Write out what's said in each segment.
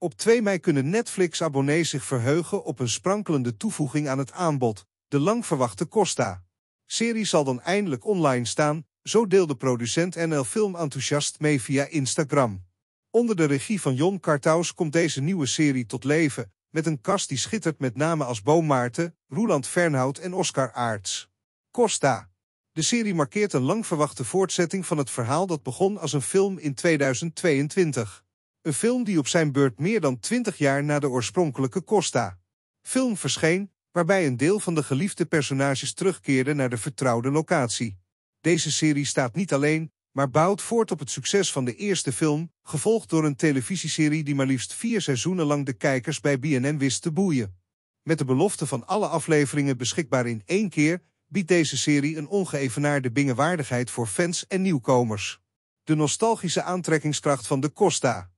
Op 2 mei kunnen Netflix-abonnees zich verheugen op een sprankelende toevoeging aan het aanbod, de langverwachte Costa. Serie zal dan eindelijk online staan, zo deelde producent NL Film enthousiast mee via Instagram. Onder de regie van Jon Kartaus komt deze nieuwe serie tot leven, met een kast die schittert met namen als Boom Maarten, Roeland Fernhout en Oscar Aarts. Costa. De serie markeert een lang verwachte voortzetting van het verhaal dat begon als een film in 2022. Een film die op zijn beurt meer dan twintig jaar na de oorspronkelijke Costa. Film verscheen, waarbij een deel van de geliefde personages terugkeerde naar de vertrouwde locatie. Deze serie staat niet alleen, maar bouwt voort op het succes van de eerste film, gevolgd door een televisieserie die maar liefst vier seizoenen lang de kijkers bij BNN wist te boeien. Met de belofte van alle afleveringen beschikbaar in één keer, biedt deze serie een ongeëvenaarde bingewaardigheid voor fans en nieuwkomers. De nostalgische aantrekkingskracht van de Costa.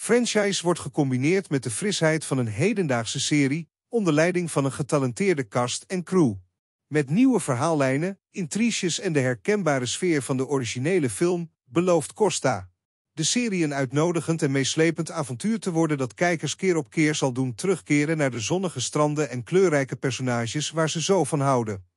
Franchise wordt gecombineerd met de frisheid van een hedendaagse serie onder leiding van een getalenteerde cast en crew. Met nieuwe verhaallijnen, intriges en de herkenbare sfeer van de originele film belooft Costa de serie een uitnodigend en meeslepend avontuur te worden dat kijkers keer op keer zal doen terugkeren naar de zonnige stranden en kleurrijke personages waar ze zo van houden.